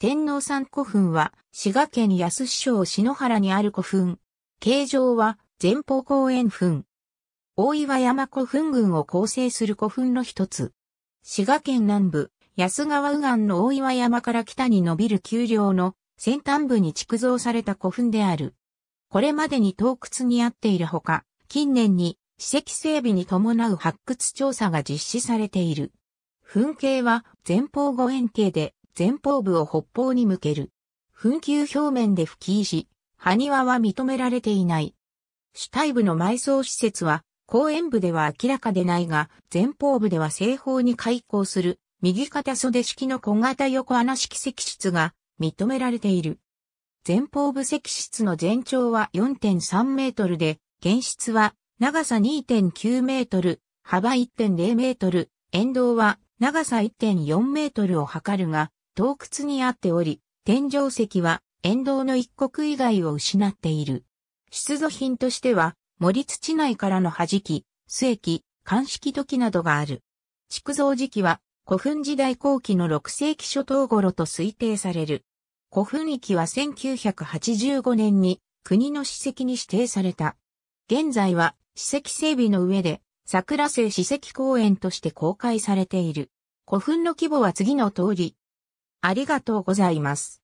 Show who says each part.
Speaker 1: 天皇山古墳は、滋賀県安市省篠原にある古墳。形状は、前方後円墳。大岩山古墳群を構成する古墳の一つ。滋賀県南部、安川右岸の大岩山から北に伸びる丘陵の先端部に築造された古墳である。これまでに洞窟にあっているほか、近年に史跡整備に伴う発掘調査が実施されている。墳形は前方後円形で、前方部を北方に向ける。墳球表面で吹き石、埴輪は認められていない。主体部の埋葬施設は、公園部では明らかでないが、前方部では西方に開口する、右肩袖式の小型横穴式石室が認められている。前方部石室の全長は4.3メートルで、原室は長さ2.9メートル、幅1.0メートル、沿道は長さ1.4メートルを測るが、洞窟にあっており、天井石は沿道の一国以外を失っている。出土品としては、森土内からの弾き、末液、鑑式土器などがある。築造時期は古墳時代後期の6世紀初頭頃と推定される。古墳域は1985年に国の史跡に指定された。現在は史跡整備の上で桜瀬史跡公園として公開されている。古墳の規模は次の通り、ありが
Speaker 2: とうございます。